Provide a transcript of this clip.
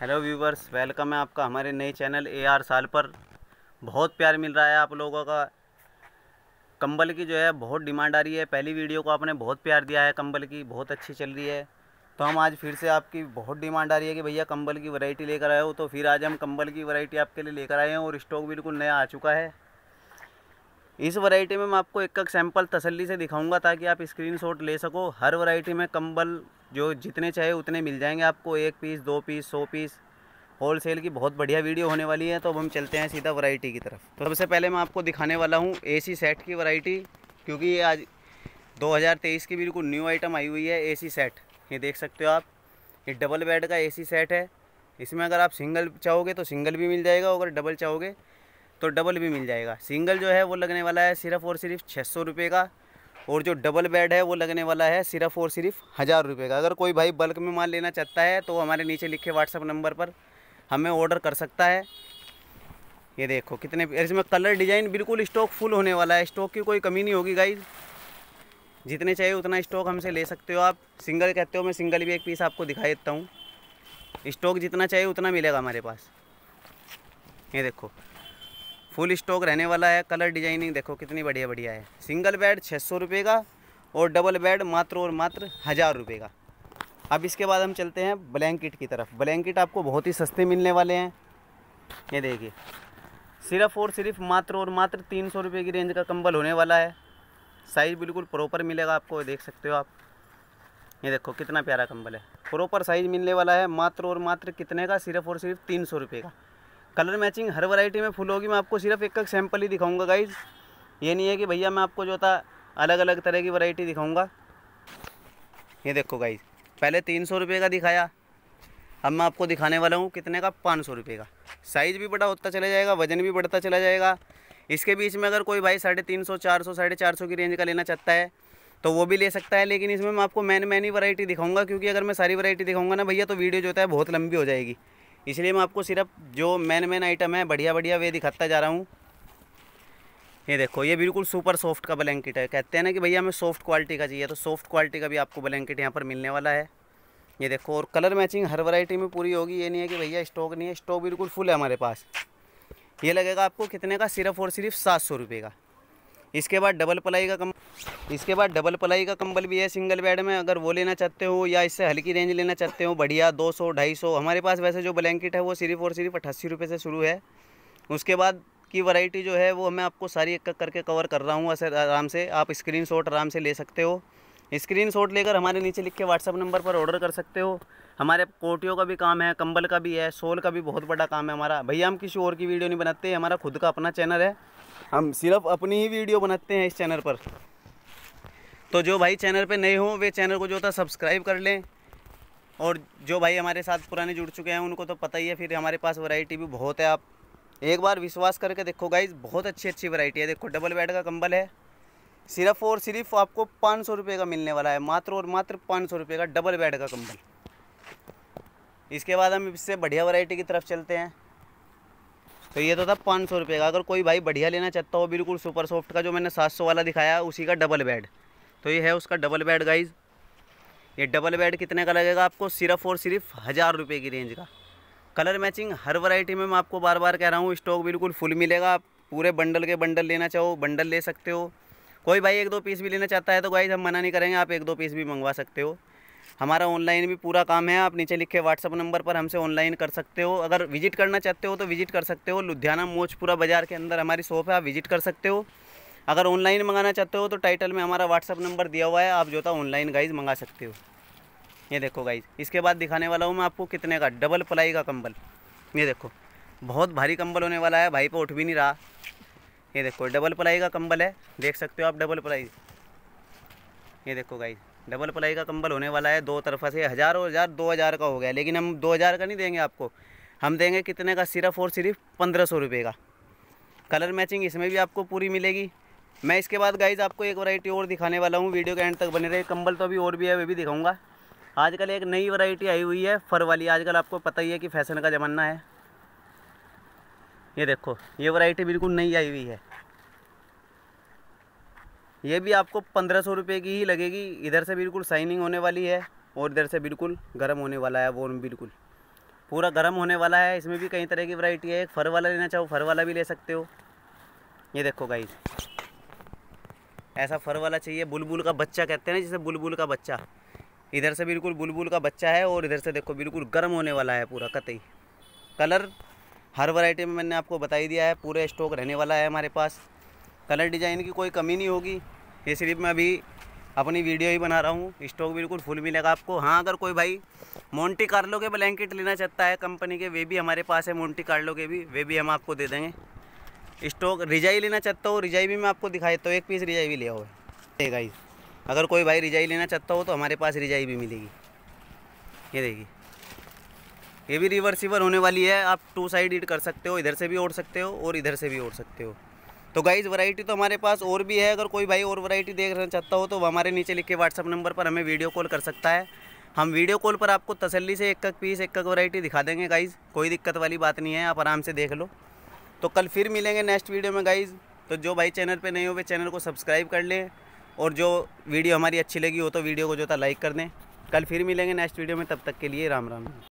hello viewers welcome है आपका हमारे नए चैनल ए आर साल पर बहुत प्यार मिल रहा है आप लोगों का कंबल की जो है बहुत डिमांड आ रही है पहली वीडियो को आपने बहुत प्यार दिया है कंबल की बहुत अच्छी चल रही है तो हम आज फिर से आपकी बहुत डिमांड आ रही है कि भैया कंबल की वैरायटी लेकर आए हो तो फिर आज हम कंबल की वैरायटी आपके लिए लेकर आए हैं और स्टॉक बिल्कुल नया आ चुका है इस वैरायटी में मैं आपको एक एक सैंपल तसल्ली से दिखाऊंगा ताकि आप स्क्रीनशॉट ले सको हर वैरायटी में कंबल जो जितने चाहे उतने मिल जाएंगे आपको एक पीस दो पीस सौ पीस होल सेल की बहुत बढ़िया वीडियो होने वाली है तो अब हम चलते हैं सीधा वैरायटी की तरफ तो सबसे पहले मैं आपको दिखाने वाला हूँ एसी सेट की वैरायटी क्योंकि ये आज 2023 की बिल्कुल न्यू आइटम आई हुई है एसी सेट ये देख सकते हो आप ये डबल बेड का एसी सेट है इसमें अगर आप सिंगल चाहोगे तो सिंगल भी मिल जाएगा अगर डबल चाहोगे तो डबल भी मिल जाएगा सिंगल जो है वो लगने वाला है सिर्फ और सिर्फ छः सौ रुपये का और जो डबल बेड है वो लगने वाला है सिर्फ और सिर्फ हज़ार रुपये का अगर कोई भाई बल्क में माल लेना चाहता है तो हमारे नीचे लिखे व्हाट्सअप नंबर पर हमें ऑर्डर कर सकता है ये देखो कितने इसमें कलर डिज़ाइन बिल्कुल स्टॉक फुल होने वाला है स्टॉक की कोई कमी नहीं होगी गाइज जितने चाहिए उतना स्टॉक हमसे ले सकते हो आप सिंगल कहते हो मैं सिंगल भी एक पीस आपको दिखाई देता हूँ स्टॉक जितना चाहिए उतना मिलेगा हमारे पास ये देखो फुल स्टॉक रहने वाला है कलर डिजाइनिंग देखो कितनी बढ़िया बढ़िया है सिंगल बेड छः सौ रुपये का और डबल बेड मात्र और मात्र हज़ार रुपये का अब इसके बाद हम चलते हैं ब्लैंकेट की तरफ ब्लैंकेट आपको बहुत ही सस्ते मिलने वाले हैं ये देखिए सिर्फ और सिर्फ मात्र और मात्र तीन सौ रुपये की रेंज का कंबल होने वाला है साइज़ बिल्कुल प्रॉपर मिलेगा आपको देख सकते हो आप ये देखो कितना प्यारा कंबल है प्रॉपर साइज़ मिलने वाला है मात्र और मात्र कितने का सिर्फ और सिर्फ तीन सौ रुपये का कलर मैचिंग हर वैरायटी में फुल होगी मैं आपको सिर्फ एक एक सैंपल ही दिखाऊंगा गाइज ये नहीं है कि भैया मैं आपको जो था अलग अलग तरह की वैरायटी दिखाऊंगा ये देखो गाइज पहले तीन सौ रुपये का दिखाया अब मैं आपको दिखाने वाला हूँ कितने का पाँच सौ रुपये का साइज़ भी बड़ा होता चला जाएगा वजन भी बढ़ता चला जाएगा इसके बीच में अगर कोई भाई साढ़े तीन सौ चार सौ साढ़े चार सौ की रेंज का लेना चाहता है तो वो भी ले सकता है लेकिन इसमें मैं आपको मैन मैन ही वैरायटी दिखाऊंगा क्योंकि अगर मैं सारी वैरायटी दिखाऊंगा ना भैया तो वीडियो जो होता है बहुत लंबी हो जाएगी इसलिए मैं आपको सिर्फ जो मेन मेन आइटम है बढ़िया बढ़िया वे दिखाता जा रहा हूँ ये देखो ये बिल्कुल सुपर सॉफ्ट का ब्लैंकेट है कहते हैं ना कि भैया हमें सॉफ्ट क्वालिटी का चाहिए तो सॉफ्ट क्वालिटी का भी आपको ब्लैंकेट यहाँ पर मिलने वाला है ये देखो और कलर मैचिंग हर वैरायटी में पूरी होगी ये नहीं है कि भैया स्टॉक नहीं है स्टॉक बिल्कुल फुल है हमारे पास ये लगेगा आपको कितने का सिर्फ और सिर्फ सात सौ रुपये का इसके बाद डबल पलाई का कम इसके बाद डबल पलाई का कंबल भी है सिंगल बेड में अगर वो लेना चाहते हो या इससे हल्की रेंज लेना चाहते हो बढ़िया दो सौ ढाई सौ हमारे पास वैसे जो ब्लैंकेट है वो सिर्फ और सिर्फ अट्ठासी रुपये से शुरू है उसके बाद की वैरायटी जो है वो मैं आपको सारी एक करके कवर कर रहा हूँ असर आराम से आप स्क्रीन आराम से ले सकते हो स्क्रीन शॉट लेकर हमारे नीचे लिख के व्हाट्सअप नंबर पर ऑर्डर कर सकते हो हमारे कोटियों का भी काम है कंबल का भी है सोल का भी बहुत बड़ा काम है हमारा भैया हम किसी और की वीडियो नहीं बनाते हमारा खुद का अपना चैनल है हम सिर्फ अपनी ही वीडियो बनाते हैं इस चैनल पर तो जो भाई चैनल पे नए हों वे चैनल को जो होता सब्सक्राइब कर लें और जो भाई हमारे साथ पुराने जुड़ चुके हैं उनको तो पता ही है फिर हमारे पास वैरायटी भी बहुत है आप एक बार विश्वास करके देखो गाइज बहुत अच्छी अच्छी वैरायटी है देखो डबल बेड का कंबल है सिर्फ और सिर्फ आपको पाँच सौ रुपये का मिलने वाला है मात्र और मात्र पाँच सौ रुपये का डबल बेड का कंबल इसके बाद हम इससे बढ़िया वरायटी की तरफ चलते हैं तो ये तो था पाँच सौ रुपये का अगर कोई भाई बढ़िया लेना चाहता हो बिल्कुल सुपर सॉफ्ट का जो मैंने सात सौ वाला दिखाया उसी का डबल बेड तो ये है उसका डबल बेड गाइज ये डबल बेड कितने का लगेगा आपको सिर्फ और सिर्फ हज़ार रुपये की रेंज का कलर मैचिंग हर वैरायटी में मैं आपको बार बार कह रहा हूँ स्टॉक बिल्कुल फुल मिलेगा आप पूरे बंडल के बंडल लेना चाहो बंडल ले सकते हो कोई भाई एक दो पीस भी लेना चाहता है तो गाइज हम मना नहीं करेंगे आप एक दो पीस भी मंगवा सकते हो हमारा ऑनलाइन भी पूरा काम है आप नीचे लिखे व्हाट्सअप नंबर पर हमसे ऑनलाइन कर सकते हो अगर विजिट करना चाहते हो तो विजिट कर सकते हो लुधियाना मोचपुरा बाज़ार के अंदर हमारी शॉप है आप विजिट कर सकते हो अगर ऑनलाइन मंगाना चाहते हो तो टाइटल में हमारा व्हाट्सअप नंबर दिया हुआ है आप जो था ऑनलाइन गाइज मंगा सकते हो ये देखो गाइज इसके बाद दिखाने वाला हूँ मैं आपको कितने का डबल प्लाई का कंबल ये देखो बहुत भारी कंबल होने वाला है भाई पर उठ भी नहीं रहा ये देखो डबल प्लाई का कंबल है देख सकते हो आप डबल प्लाई ये देखो गाइज डबल प्लाई का कंबल होने वाला है दो तरफा से हज़ार और हज़ार दो हज़ार का हो गया लेकिन हम दो हज़ार का नहीं देंगे आपको हम देंगे कितने का सिर्फ और सिर्फ पंद्रह सौ रुपये का कलर मैचिंग इसमें भी आपको पूरी मिलेगी मैं इसके बाद गाइज आपको एक वैरायटी और दिखाने वाला हूँ वीडियो के एंड तक बने रहे कंबल तो अभी और भी है वे भी दिखाऊँगा आजकल एक नई वरायटी आई हुई है फर वाली आजकल आपको पता ही है कि फैशन का ज़माना है ये देखो ये वरायटी बिल्कुल नई आई हुई है ये भी आपको पंद्रह सौ रुपये की ही लगेगी इधर से बिल्कुल साइनिंग होने वाली है और इधर से बिल्कुल गर्म होने वाला है वॉर्म बिल्कुल पूरा गर्म होने वाला है इसमें भी कई तरह की वैरायटी है एक फर वाला लेना चाहो फर वाला भी ले सकते हो ये देखो गाइस ऐसा फर वाला चाहिए बुलबुल का बच्चा कहते हैं ना बुलबुल का बच्चा इधर से बिल्कुल बुलबुल का बच्चा है और इधर से देखो बिल्कुल गर्म होने वाला है पूरा कतई कलर हर वैरायटी में मैंने आपको बता ही दिया है पूरे स्टॉक रहने वाला है हमारे पास कलर डिज़ाइन की कोई कमी नहीं होगी ये सिर्फ मैं अभी अपनी वीडियो ही बना रहा हूँ स्टॉक बिल्कुल फुल मिलेगा आपको हाँ अगर कोई भाई मोन्टी कार्लो के ब्लैंकेट लेना चाहता है कंपनी के वे भी हमारे पास है मोन्टी कार्लो के भी वे भी हम आपको दे देंगे स्टॉक रिजाई लेना चाहता हो रिजाई भी मैं आपको दिखाई तो एक पीस रिजाई भी लिया ठीक है अगर कोई भाई रिजाई लेना चाहता हो तो हमारे पास रिजाई भी मिलेगी ये देखिए ये भी रिवर्सिबल होने वाली है आप टू साइड ईड कर सकते हो इधर से भी ओढ़ सकते हो और इधर से भी ओढ़ सकते हो तो गाइज़ वैरायटी तो हमारे पास और भी है अगर कोई भाई और वैरायटी देखना चाहता हो तो हमारे नीचे लिखे व्हाट्सअप नंबर पर हमें वीडियो कॉल कर सकता है हम वीडियो कॉल पर आपको तसल्ली से एक एक पीस एक एक वैरायटी दिखा देंगे गाइज़ कोई दिक्कत वाली बात नहीं है आप आराम से देख लो तो कल फिर मिलेंगे नेक्स्ट वीडियो में गाइज़ तो जो भाई चैनल पर नहीं हुए चैनल को सब्सक्राइब कर लें और जो वीडियो हमारी अच्छी लगी हो तो वीडियो को जो था लाइक कर दें कल फिर मिलेंगे नेक्स्ट वीडियो में तब तक के लिए राम राम